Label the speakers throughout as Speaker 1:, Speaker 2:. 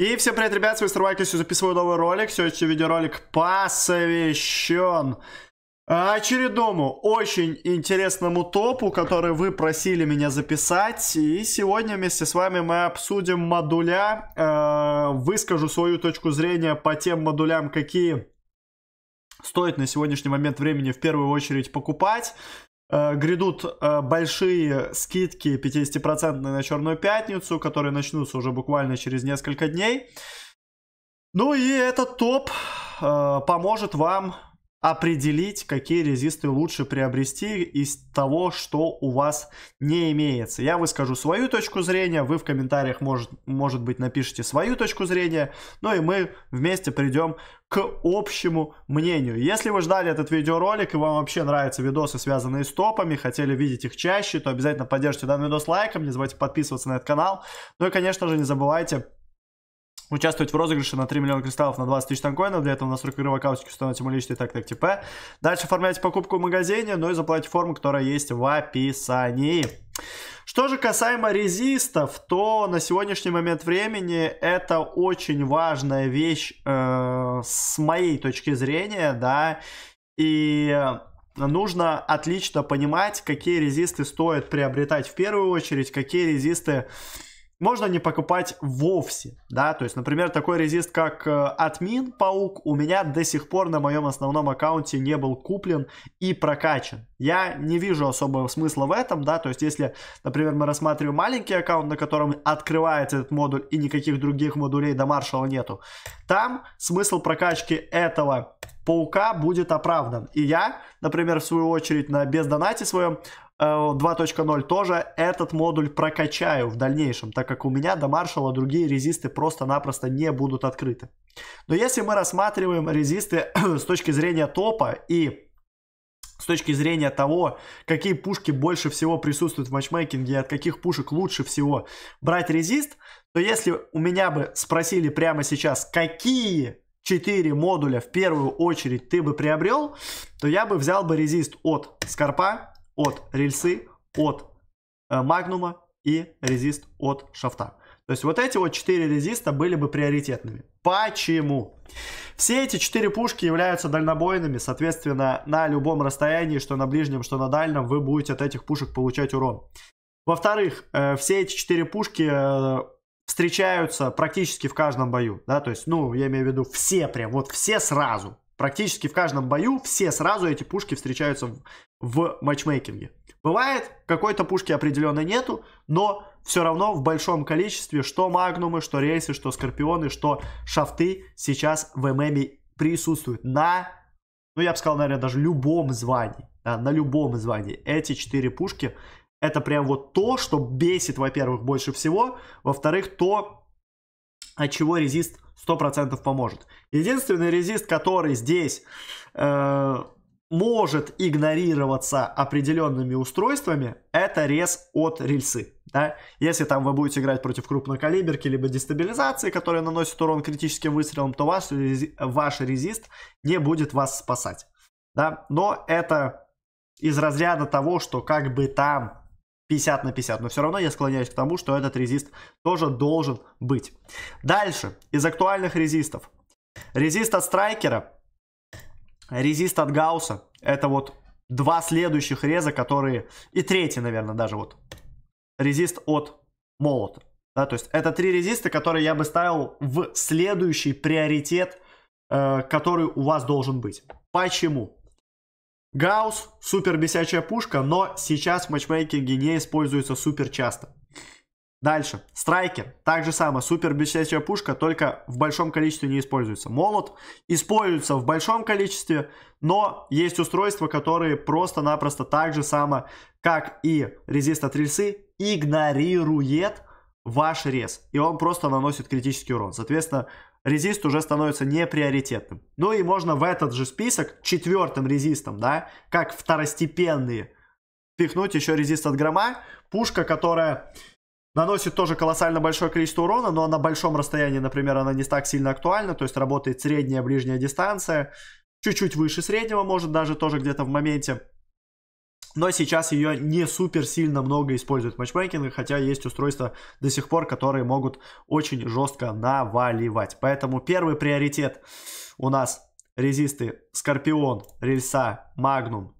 Speaker 1: И всем привет, ребят, с вами Старвайклис, записываю новый ролик. Сегодняшний видеоролик посвящен очередному очень интересному топу, который вы просили меня записать. И сегодня вместе с вами мы обсудим модуля, э, выскажу свою точку зрения по тем модулям, какие стоит на сегодняшний момент времени в первую очередь покупать. Э, грядут э, большие скидки 50% на Черную Пятницу, которые начнутся уже буквально через несколько дней. Ну и этот топ э, поможет вам определить, какие резисты лучше приобрести из того, что у вас не имеется. Я выскажу свою точку зрения, вы в комментариях, может, может быть, напишите свою точку зрения, ну и мы вместе придем к общему мнению. Если вы ждали этот видеоролик и вам вообще нравятся видосы, связанные с топами, хотели видеть их чаще, то обязательно поддержите данный видос лайком, не забывайте подписываться на этот канал, ну и, конечно же, не забывайте Участвовать в розыгрыше на 3 миллиона кристаллов на 20 тысяч танкоинов. Для этого настройка игры в аккаунте установите ему личный так так ТП. Типа. Дальше оформляйте покупку в магазине, ну и заплатите форму, которая есть в описании. Что же касаемо резистов, то на сегодняшний момент времени это очень важная вещь э, с моей точки зрения, да, и нужно отлично понимать, какие резисты стоит приобретать в первую очередь, какие резисты э, можно не покупать вовсе, да, то есть, например, такой резист, как э, Admin Паук, у меня до сих пор на моем основном аккаунте не был куплен и прокачан. Я не вижу особого смысла в этом, да, то есть, если, например, мы рассматриваем маленький аккаунт, на котором открывается этот модуль и никаких других модулей до маршала нету, там смысл прокачки этого паука будет оправдан. И я, например, в свою очередь на бездонате своем 2.0 э, тоже этот модуль прокачаю в дальнейшем, так как у меня до маршала другие резисты просто-напросто не будут открыты. Но если мы рассматриваем резисты с точки зрения топа и с точки зрения того, какие пушки больше всего присутствуют в матчмейкинге и от каких пушек лучше всего брать резист, то если у меня бы спросили прямо сейчас, какие 4 модуля в первую очередь ты бы приобрел, то я бы взял бы резист от скорпа, от рельсы, от э, магнума и резист от шафта. То есть вот эти вот 4 резиста были бы приоритетными. Почему? Все эти 4 пушки являются дальнобойными, соответственно, на любом расстоянии, что на ближнем, что на дальнем, вы будете от этих пушек получать урон. Во-вторых, э, все эти 4 пушки э, встречаются практически в каждом бою, да, то есть, ну, я имею в виду все прям, вот все сразу, практически в каждом бою все сразу эти пушки встречаются в, в матчмейкинге. Бывает, какой-то пушки определенно нету, но все равно в большом количестве что магнумы, что рейсы, что скорпионы, что шафты сейчас в ММе присутствуют на, ну я бы сказал, наверное, даже любом звании. Да, на любом звании. Эти четыре пушки это прям вот то, что бесит, во-первых, больше всего. Во-вторых, то, от чего резист 100% поможет. Единственный резист, который здесь э, может игнорироваться определенными устройствами, это рез от рельсы. Да? Если там вы будете играть против крупной калиберки, либо дестабилизации, которая наносит урон критическим выстрелом, то ваш, рези, ваш резист не будет вас спасать. Да? Но это из разряда того, что как бы там 50 на 50. Но все равно я склоняюсь к тому, что этот резист тоже должен быть. Дальше, из актуальных резистов. Резист от страйкера, резист от гаусса. Это вот два следующих реза, которые... И третий, наверное, даже вот. Резист от молота. Да, то есть это три резиста, которые я бы ставил в следующий приоритет, э, который у вас должен быть. Почему? Гаус, супер бесячая пушка, но сейчас в матчмейкинге не используется супер часто. Дальше. Страйкер. Так же самое. Супер бесячая пушка, только в большом количестве не используется. Молот используется в большом количестве, но есть устройства, которые просто-напросто так же самое, как и резист от рельсы, игнорирует ваш рез. И он просто наносит критический урон. Соответственно, резист уже становится неприоритетным. Ну и можно в этот же список четвертым резистом, да, как второстепенные, Пихнуть еще резист от грома, пушка, которая наносит тоже колоссально большое количество урона, но на большом расстоянии, например, она не так сильно актуальна, то есть работает средняя, ближняя дистанция, чуть-чуть выше среднего, может даже тоже где-то в моменте но сейчас ее не супер сильно много используют в матчмейкинге, хотя есть устройства до сих пор, которые могут очень жестко наваливать. Поэтому первый приоритет у нас резисты Скорпион, Рельса, Магнум,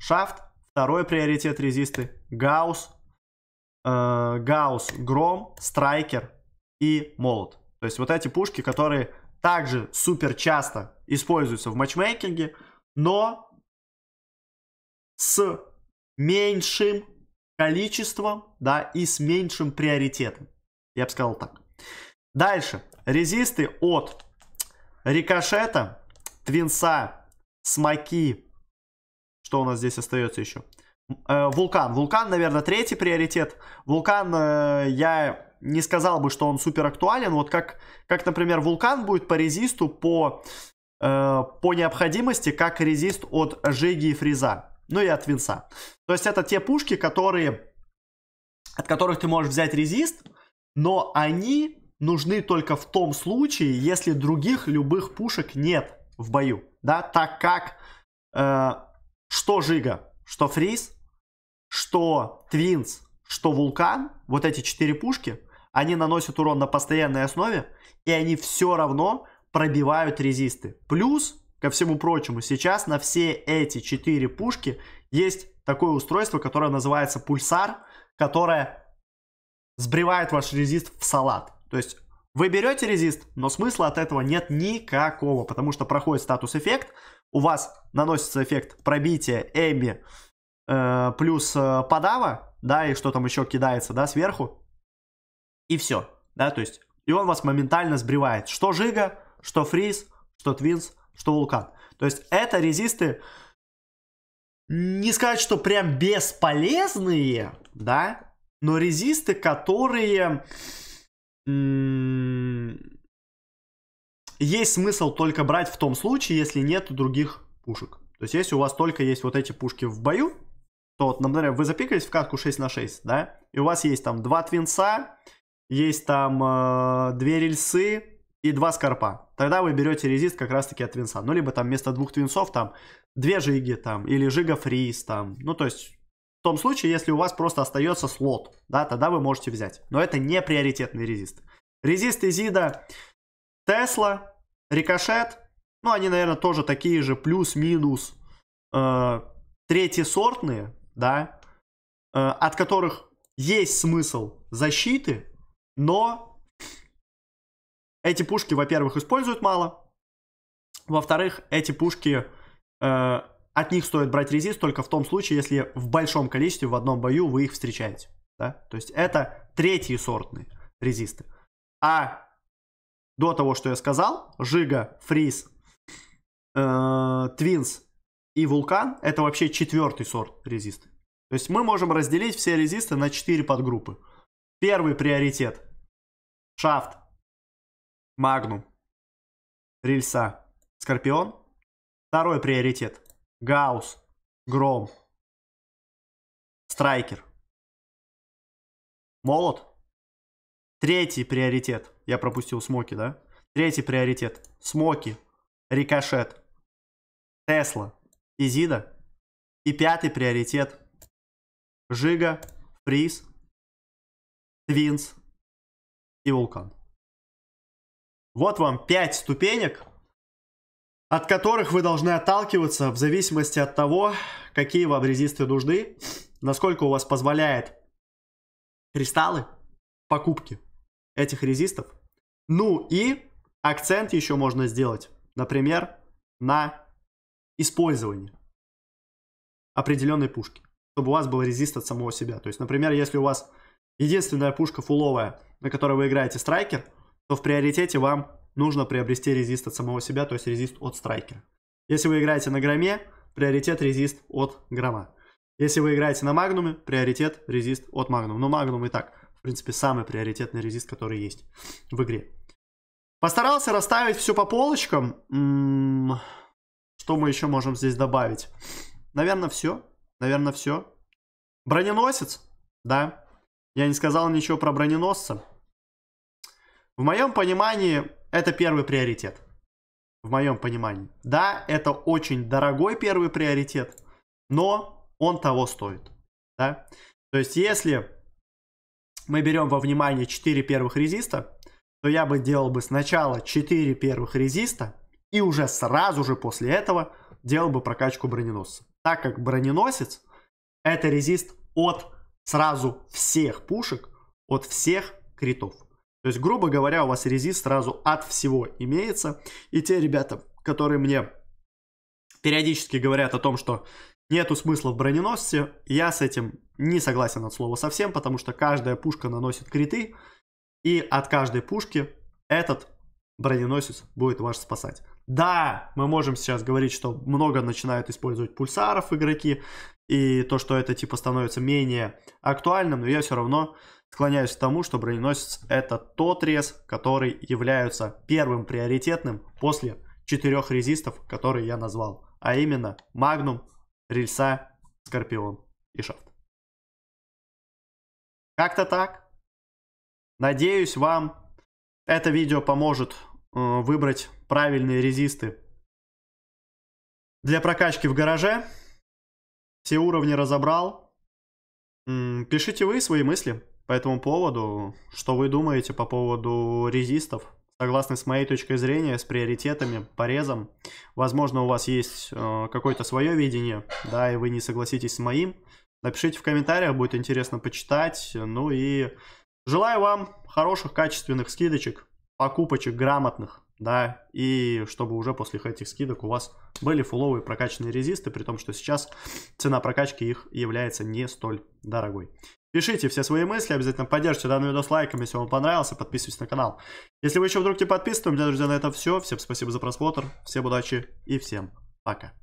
Speaker 1: Шафт. Второй приоритет резисты Гаус, э, Гаусс, Гром, Страйкер и Молот. То есть вот эти пушки, которые также супер часто используются в матчмейкинге, но с меньшим количеством, да, и с меньшим приоритетом. Я бы сказал так. Дальше. Резисты от рикошета, твинса, смоки. Что у нас здесь остается еще? Э, вулкан. Вулкан, наверное, третий приоритет. Вулкан, э, я не сказал бы, что он супер актуален. Вот как, как например, вулкан будет по резисту, по, э, по необходимости, как резист от Жиги и Фриза. Ну и от Винса. То есть это те пушки, которые, от которых ты можешь взять резист, но они нужны только в том случае, если других любых пушек нет в бою, да, так как э, что Жига, что Фриз, что Твинс, что Вулкан, вот эти четыре пушки, они наносят урон на постоянной основе, и они все равно пробивают резисты. Плюс ко всему прочему, сейчас на все эти четыре пушки есть такое устройство, которое называется пульсар, которое сбривает ваш резист в салат. То есть вы берете резист, но смысла от этого нет никакого, потому что проходит статус-эффект, у вас наносится эффект пробития Эми э, плюс э, подава, да, и что там еще кидается, да, сверху, и все, да, то есть, и он вас моментально сбривает, что Жига, что Фриз, что Твинс, что вулкан. То есть это резисты, не сказать, что прям бесполезные, да, но резисты, которые есть смысл только брать в том случае, если нет других пушек. То есть, если у вас только есть вот эти пушки в бою, то вот, например, вы запикались в катку 6 на 6, да, и у вас есть там два твинса, есть там э, две рельсы, и два скорпа. Тогда вы берете резист как раз-таки от твинса. Ну, либо там вместо двух твинсов там две жиги там, или жига фриз там. Ну, то есть в том случае, если у вас просто остается слот, да, тогда вы можете взять. Но это не приоритетный резист. Резист Изида, Тесла, Рикошет, ну, они, наверное, тоже такие же, плюс-минус э, третий сортные, да, э, от которых есть смысл защиты, но эти пушки, во-первых, используют мало. Во-вторых, эти пушки, э, от них стоит брать резист только в том случае, если в большом количестве в одном бою вы их встречаете. Да? То есть это третьи сортные резисты. А до того, что я сказал, Жига, Фриз, э, Твинс и Вулкан это вообще четвертый сорт резисты. То есть мы можем разделить все резисты на четыре подгруппы. Первый приоритет шафт Магнум. Рельса. Скорпион. Второй приоритет. Гаус. Гром. Страйкер. Молот. Третий приоритет. Я пропустил смоки, да? Третий приоритет. Смоки. Рикошет. Тесла. Изида. И пятый приоритет. Жига. Фриз. Твинс. И вулкан. Вот вам 5 ступенек, от которых вы должны отталкиваться в зависимости от того, какие вам резисты нужны, насколько у вас позволяет кристаллы покупки этих резистов. Ну и акцент еще можно сделать, например, на использование определенной пушки, чтобы у вас был резист от самого себя. То есть, например, если у вас единственная пушка фуловая, на которой вы играете страйкер – то в приоритете вам нужно приобрести резист от самого себя, то есть резист от страйкера. Если вы играете на громе, приоритет резист от грома. Если вы играете на магнуме, приоритет резист от магнума. Но магнум и так, в принципе, самый приоритетный резист, который есть в игре. Постарался расставить все по полочкам. М-м, что мы еще можем здесь добавить? Наверное, все. Наверное, все. Броненосец, да. Я не сказал ничего про броненосца. В моем понимании это первый приоритет. В моем понимании. Да, это очень дорогой первый приоритет, но он того стоит. Да? То есть, если мы берем во внимание 4 первых резиста, то я бы делал бы сначала 4 первых резиста и уже сразу же после этого делал бы прокачку броненосца. Так как броненосец это резист от сразу всех пушек, от всех критов. То есть, грубо говоря, у вас резист сразу от всего имеется. И те ребята, которые мне периодически говорят о том, что нету смысла в броненосце, я с этим не согласен от слова совсем, потому что каждая пушка наносит криты, и от каждой пушки этот броненосец будет вас спасать. Да, мы можем сейчас говорить, что много начинают использовать пульсаров игроки, и то, что это типа становится менее актуальным, но я все равно Склоняюсь к тому, что броненосец это тот рез, который является первым приоритетным после четырех резистов, которые я назвал. А именно Магнум, Рельса, Скорпион и Шафт. Как-то так. Надеюсь, вам это видео поможет э, выбрать правильные резисты для прокачки в гараже. Все уровни разобрал. Пишите вы свои мысли по этому поводу. Что вы думаете по поводу резистов? Согласны с моей точкой зрения, с приоритетами, порезом, возможно, у вас есть э, какое-то свое видение, да, и вы не согласитесь с моим. Напишите в комментариях, будет интересно почитать. Ну и желаю вам хороших, качественных скидочек, покупочек грамотных, да, и чтобы уже после этих скидок у вас были фуловые прокачанные резисты, при том, что сейчас цена прокачки их является не столь дорогой. Пишите все свои мысли, обязательно поддержите данный видос лайком, если вам понравился, подписывайтесь на канал. Если вы еще вдруг не подписаны, у меня, друзья, на этом все. Всем спасибо за просмотр, всем удачи и всем пока.